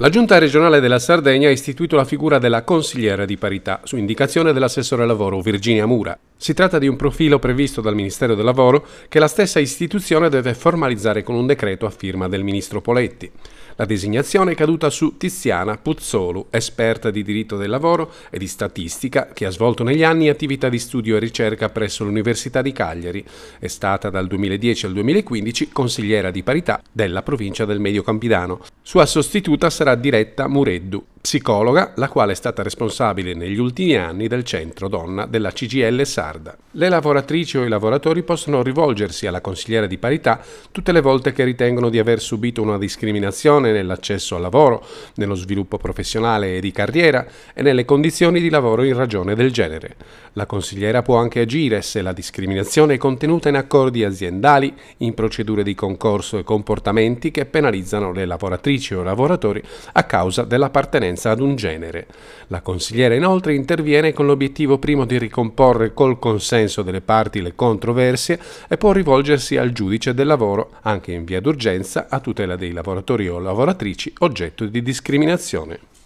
La Giunta regionale della Sardegna ha istituito la figura della consigliera di parità su indicazione dell'assessore lavoro Virginia Mura. Si tratta di un profilo previsto dal Ministero del Lavoro che la stessa istituzione deve formalizzare con un decreto a firma del Ministro Poletti. La designazione è caduta su Tiziana Puzzolu, esperta di diritto del lavoro e di statistica, che ha svolto negli anni attività di studio e ricerca presso l'Università di Cagliari. È stata dal 2010 al 2015 consigliera di parità della provincia del Medio Campidano. Sua sostituta sarà diretta Mureddu, psicologa, la quale è stata responsabile negli ultimi anni del centro donna della CGL Sarda. Le lavoratrici o i lavoratori possono rivolgersi alla consigliera di parità tutte le volte che ritengono di aver subito una discriminazione nell'accesso al lavoro, nello sviluppo professionale e di carriera e nelle condizioni di lavoro in ragione del genere. La consigliera può anche agire se la discriminazione è contenuta in accordi aziendali, in procedure di concorso e comportamenti che penalizzano le lavoratrici o i lavoratori a causa dell'appartenenza appartenenza ad un genere. La consigliera inoltre interviene con l'obiettivo primo di ricomporre col consenso delle parti le controversie e può rivolgersi al giudice del lavoro anche in via d'urgenza a tutela dei lavoratori o lavoratrici oggetto di discriminazione.